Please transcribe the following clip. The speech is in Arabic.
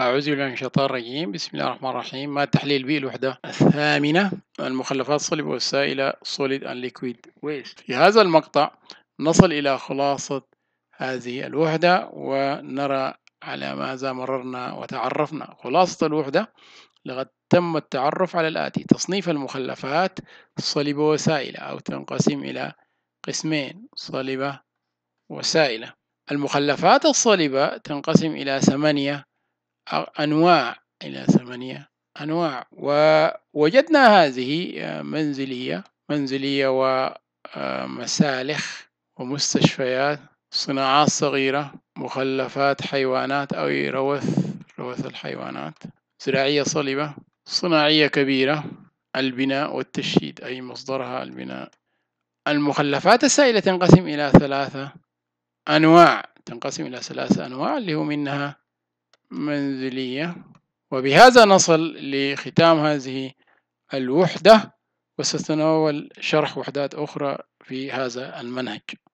أعوذ بالله من الشيطان الرجيم بسم الله الرحمن الرحيم ما تحليل به الوحدة الثامنة المخلفات الصلبة والسائلة solid and liquid waste في هذا المقطع نصل إلى خلاصة هذه الوحدة ونرى على ماذا مررنا وتعرفنا خلاصة الوحدة لقد تم التعرف على الآتي تصنيف المخلفات الصلبة وسائلة أو تنقسم إلى قسمين صلبة وسائلة المخلفات الصلبة تنقسم إلى ثمانية أنواع إلى ثمانية أنواع ووجدنا هذه آه، منزلية منزلية ومسالخ آه، ومستشفيات صناعات صغيرة مخلفات حيوانات أو روث روث الحيوانات زراعية صلبة صناعية كبيرة البناء والتشييد أي مصدرها البناء المخلفات السائلة تنقسم إلى ثلاثة أنواع تنقسم إلى ثلاثة أنواع اللي هو منها منزلية وبهذا نصل لختام هذه الوحدة وستناول شرح وحدات أخرى في هذا المنهج